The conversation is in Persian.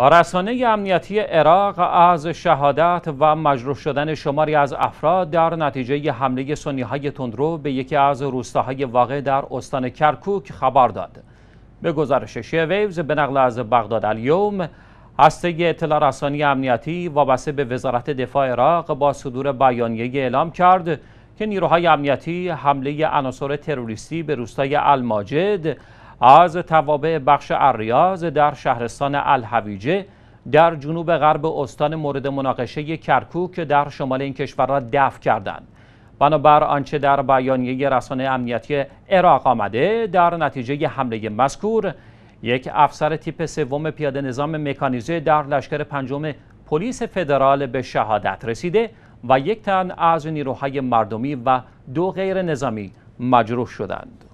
رسانه امنیتی عراق از شهادت و مجروح شدن شماری از افراد در نتیجه حمله سنی های تندرو به یکی از روستاهای واقع در استان کرکوک خبر داد. به گزارش شیویوز به نقل از بغداد الیوم هسته اطلاع رسانی امنیتی وابسته به وزارت دفاع عراق با صدور بیانیه اعلام کرد که نیروهای امنیتی حمله عناصر تروریستی به روستای الماجد از توابع بخش الریاض در شهرستان الحویجه در جنوب غرب استان مورد مناقشه کرکوک در شمال این کشور را دفع کردند. بنابر آنچه در بیانیه رسانه امنیتی عراق آمده در نتیجه حمله مذکور یک افسر تیپ سوم پیاده نظام مکانیزه در لشکر پنجم پلیس فدرال به شهادت رسیده و یک تن از نیروهای مردمی و دو غیر نظامی مجروح شدند.